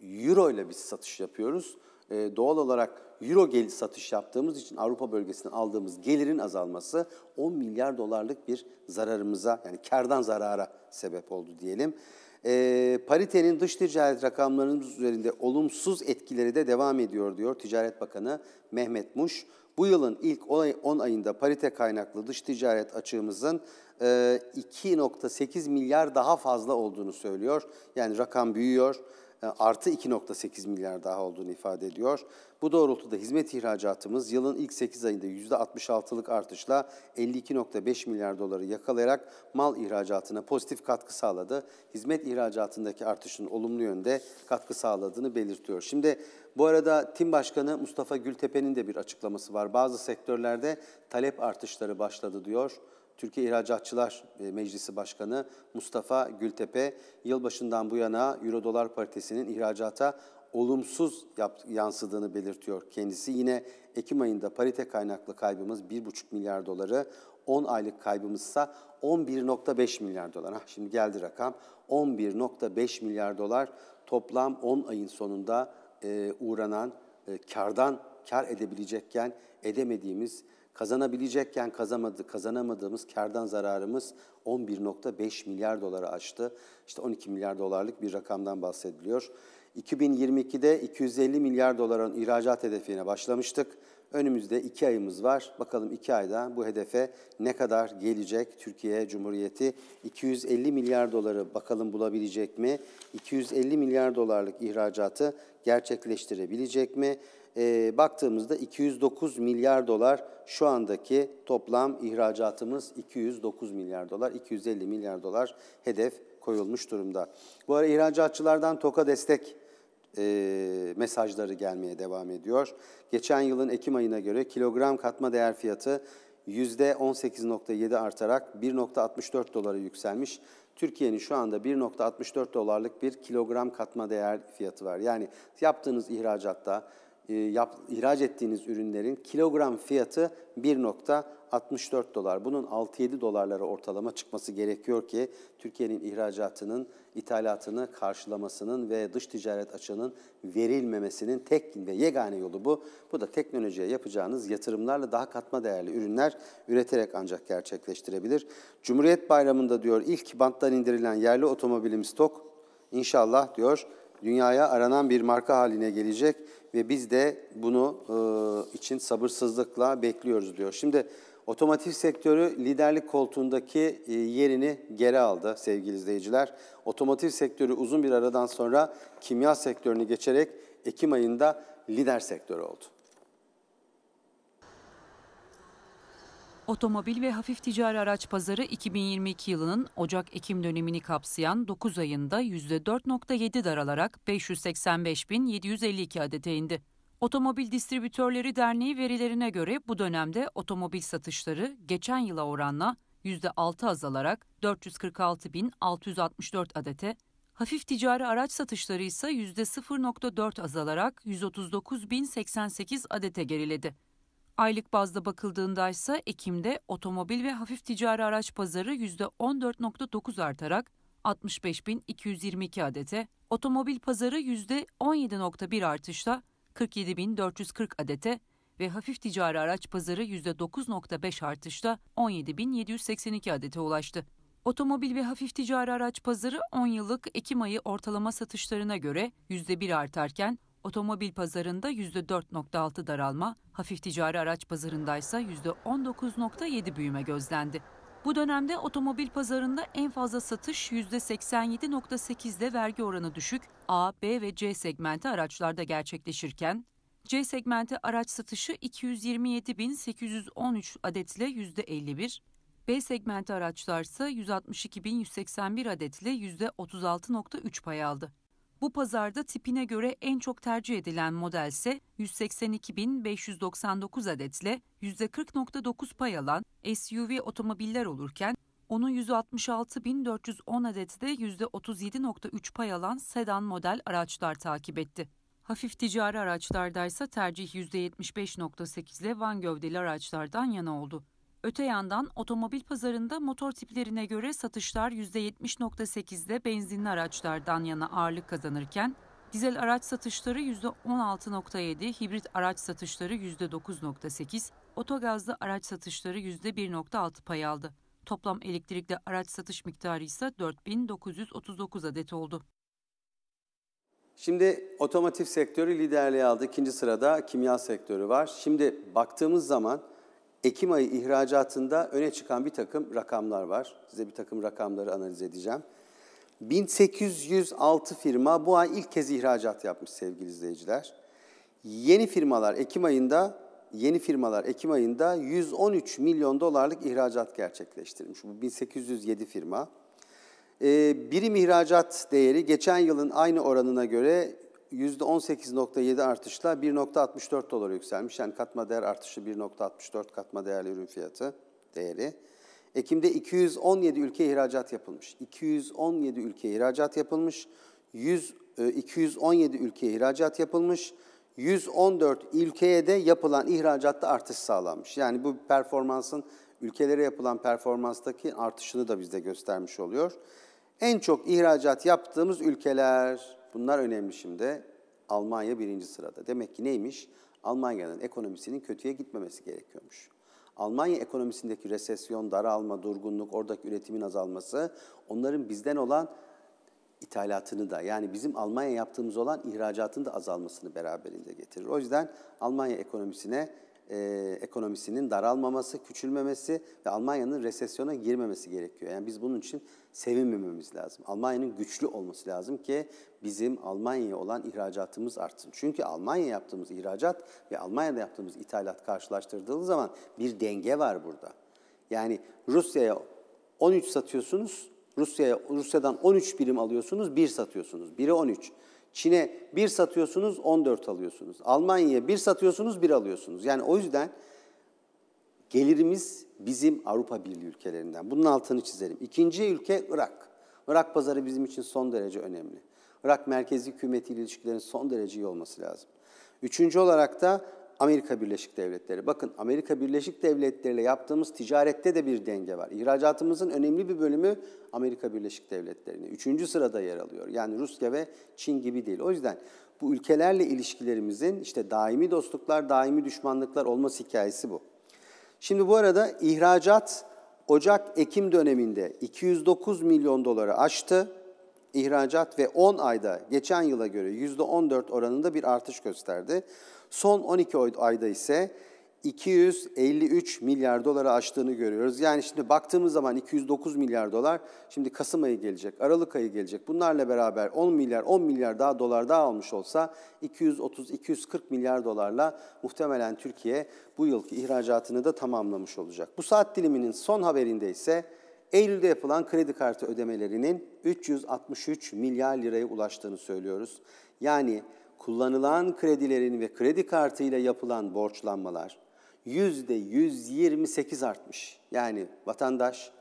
Euro ile biz satış yapıyoruz. E, doğal olarak euro gel satış yaptığımız için Avrupa bölgesinden aldığımız gelirin azalması 10 milyar dolarlık bir zararımıza yani kardan zarara sebep oldu diyelim. E, paritenin dış ticaret rakamlarımız üzerinde olumsuz etkileri de devam ediyor diyor Ticaret Bakanı Mehmet Muş. Bu yılın ilk 10 ayında parite kaynaklı dış ticaret açığımızın 2.8 e, milyar daha fazla olduğunu söylüyor. Yani rakam büyüyor. E, artı 2.8 milyar daha olduğunu ifade ediyor. Bu doğrultuda hizmet ihracatımız yılın ilk 8 ayında %66'lık artışla 52.5 milyar doları yakalayarak mal ihracatına pozitif katkı sağladı. Hizmet ihracatındaki artışın olumlu yönde katkı sağladığını belirtiyor. Şimdi bu arada Tim Başkanı Mustafa Gültepe'nin de bir açıklaması var. Bazı sektörlerde talep artışları başladı diyor. Türkiye İhracatçılar e, Meclisi Başkanı Mustafa Gültepe yılbaşından bu yana Euro-Dolar paritesinin ihracata olumsuz yansıdığını belirtiyor. Kendisi yine Ekim ayında parite kaynaklı kaybımız 1,5 milyar doları, 10 aylık kaybımızsa 11.5 milyar dolar. Hah, şimdi geldi rakam. 11.5 milyar dolar toplam 10 ayın sonunda e, uğranan e, kardan kar edebilecekken edemediğimiz Kazanabilecekken kazamadı, kazanamadığımız kardan zararımız 11.5 milyar dolara aştı. İşte 12 milyar dolarlık bir rakamdan bahsediliyor. 2022'de 250 milyar doların ihracat hedefine başlamıştık. Önümüzde iki ayımız var. Bakalım iki ayda bu hedefe ne kadar gelecek Türkiye Cumhuriyeti? 250 milyar doları bakalım bulabilecek mi? 250 milyar dolarlık ihracatı gerçekleştirebilecek mi? e, baktığımızda 209 milyar dolar şu andaki toplam ihracatımız 209 milyar dolar, 250 milyar dolar hedef koyulmuş durumda. Bu ara ihracatçılardan TOK'a destek e, mesajları gelmeye devam ediyor. Geçen yılın Ekim ayına göre kilogram katma değer fiyatı %18.7 artarak 1.64 dolara yükselmiş. Türkiye'nin şu anda 1.64 dolarlık bir kilogram katma değer fiyatı var. Yani yaptığınız ihracatta e, yap, ihraç ettiğiniz ürünlerin kilogram fiyatı 1.64 dolar. Bunun 6-7 dolarlara ortalama çıkması gerekiyor ki Türkiye'nin ihracatının, ithalatını karşılamasının ve dış ticaret açının verilmemesinin tek ve yegane yolu bu. Bu da teknolojiye yapacağınız yatırımlarla daha katma değerli ürünler üreterek ancak gerçekleştirebilir. Cumhuriyet Bayramı'nda diyor ilk banttan indirilen yerli otomobilim stok inşallah diyor dünyaya aranan bir marka haline gelecek ve biz de bunu e, için sabırsızlıkla bekliyoruz diyor. Şimdi otomotiv sektörü liderlik koltuğundaki e, yerini geri aldı sevgili izleyiciler. Otomotiv sektörü uzun bir aradan sonra kimya sektörünü geçerek Ekim ayında lider sektör oldu. Otomobil ve hafif ticari araç pazarı 2022 yılının Ocak-Ekim dönemini kapsayan 9 ayında %4.7 daralarak 585.752 adete indi. Otomobil Distribütörleri Derneği verilerine göre bu dönemde otomobil satışları geçen yıla oranla %6 azalarak 446.664 adete, hafif ticari araç satışları ise %0.4 azalarak 139.088 adete geriledi. Aylık bazda bakıldığında ise Ekim'de otomobil ve hafif ticari araç pazarı %14.9 artarak 65.222 adete, otomobil pazarı %17.1 artışla 47.440 adete ve hafif ticari araç pazarı %9.5 artışla 17.782 adete ulaştı. Otomobil ve hafif ticari araç pazarı 10 yıllık Ekim ayı ortalama satışlarına göre %1 artarken Otomobil pazarında %4.6 daralma, hafif ticari araç pazarında ise %19.7 büyüme gözlendi. Bu dönemde otomobil pazarında en fazla satış %87.8'de vergi oranı düşük A, B ve C segmenti araçlarda gerçekleşirken C segmenti araç satışı 227.813 adetle %51, B segmenti araçlar ise 162.181 adetle %36.3 pay aldı. Bu pazarda tipine göre en çok tercih edilen model ise 182.599 adetle %40.9 pay alan SUV otomobiller olurken onun 166.410 adeti de %37.3 pay alan sedan model araçlar takip etti. Hafif ticari araçlardaysa tercih %75.8 ile van gövdeli araçlardan yana oldu. Öte yandan otomobil pazarında motor tiplerine göre satışlar %70.8'de benzinli araçlardan yana ağırlık kazanırken dizel araç satışları %16.7, hibrit araç satışları %9.8, otogazlı araç satışları %1.6 pay aldı. Toplam elektrikli araç satış miktarı ise 4939 adet oldu. Şimdi otomotiv sektörü liderliği aldı. İkinci sırada kimya sektörü var. Şimdi baktığımız zaman Ekim ayı ihracatında öne çıkan bir takım rakamlar var. Size bir takım rakamları analiz edeceğim. 1806 firma bu ay ilk kez ihracat yapmış sevgili izleyiciler. Yeni firmalar Ekim ayında yeni firmalar Ekim ayında 113 milyon dolarlık ihracat gerçekleştirmiş. Bu 1807 firma. Ee, birim ihracat değeri geçen yılın aynı oranına göre %18.7 artışla 1.64 dolara yükselmiş. Yani katma değer artışı 1.64 katma değerli ürün fiyatı değeri. Ekim'de 217 ülke ihracat yapılmış. 217 ülke ihracat yapılmış. 100 217 e, ülke ihracat yapılmış. 114 ülkeye de yapılan ihracatta artış sağlanmış. Yani bu performansın ülkelere yapılan performanstaki artışını da bizde göstermiş oluyor. En çok ihracat yaptığımız ülkeler Bunlar önemli şimdi. Almanya birinci sırada. Demek ki neymiş? Almanya'nın ekonomisinin kötüye gitmemesi gerekiyormuş. Almanya ekonomisindeki resesyon, daralma, durgunluk, oradaki üretimin azalması onların bizden olan ithalatını da yani bizim Almanya yaptığımız olan ihracatın da azalmasını beraberinde getirir. O yüzden Almanya ekonomisine e, ekonomisinin daralmaması, küçülmemesi ve Almanya'nın resesyona girmemesi gerekiyor. Yani biz bunun için sevinmememiz lazım. Almanya'nın güçlü olması lazım ki bizim Almanya'ya olan ihracatımız artsın. Çünkü Almanya yaptığımız ihracat ve Almanya'da yaptığımız ithalat karşılaştırdığı zaman bir denge var burada. Yani Rusya'ya 13 satıyorsunuz, Rusya'ya Rusya'dan 13 birim alıyorsunuz, 1 satıyorsunuz. biri 13. Çin'e bir satıyorsunuz 14 alıyorsunuz. Almanya'ya bir satıyorsunuz bir alıyorsunuz. Yani o yüzden gelirimiz bizim Avrupa Birliği ülkelerinden. Bunun altını çizelim. İkinci ülke Irak. Irak pazarı bizim için son derece önemli. Irak merkezi hükümetiyle ilişkilerin son derece iyi olması lazım. Üçüncü olarak da Amerika Birleşik Devletleri. Bakın Amerika Birleşik Devletleri ile yaptığımız ticarette de bir denge var. İhracatımızın önemli bir bölümü Amerika Birleşik Devletleri'ne. Üçüncü sırada yer alıyor. Yani Rusya ve Çin gibi değil. O yüzden bu ülkelerle ilişkilerimizin işte daimi dostluklar, daimi düşmanlıklar olması hikayesi bu. Şimdi bu arada ihracat Ocak-Ekim döneminde 209 milyon doları aştı. İhracat ve 10 ayda geçen yıla göre %14 oranında bir artış gösterdi. Son 12 ayda ise 253 milyar dolara aştığını görüyoruz. Yani şimdi baktığımız zaman 209 milyar dolar, şimdi Kasım ayı gelecek, Aralık ayı gelecek. Bunlarla beraber 10 milyar, 10 milyar daha dolar daha almış olsa 230-240 milyar dolarla muhtemelen Türkiye bu yılki ihracatını da tamamlamış olacak. Bu saat diliminin son haberinde ise Eylül'de yapılan kredi kartı ödemelerinin 363 milyar liraya ulaştığını söylüyoruz. Yani kullanılan kredilerin ve kredi kartıyla yapılan borçlanmalar %128 artmış. Yani vatandaş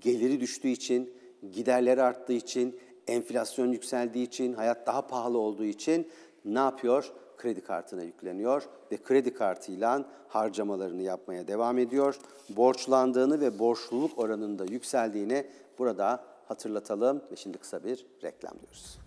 geliri düştüğü için, giderleri arttığı için, enflasyon yükseldiği için, hayat daha pahalı olduğu için ne yapıyor? Kredi kartına yükleniyor ve kredi kartıyla harcamalarını yapmaya devam ediyor. Borçlandığını ve borçluluk oranında yükseldiğini burada hatırlatalım ve şimdi kısa bir reklam diyoruz.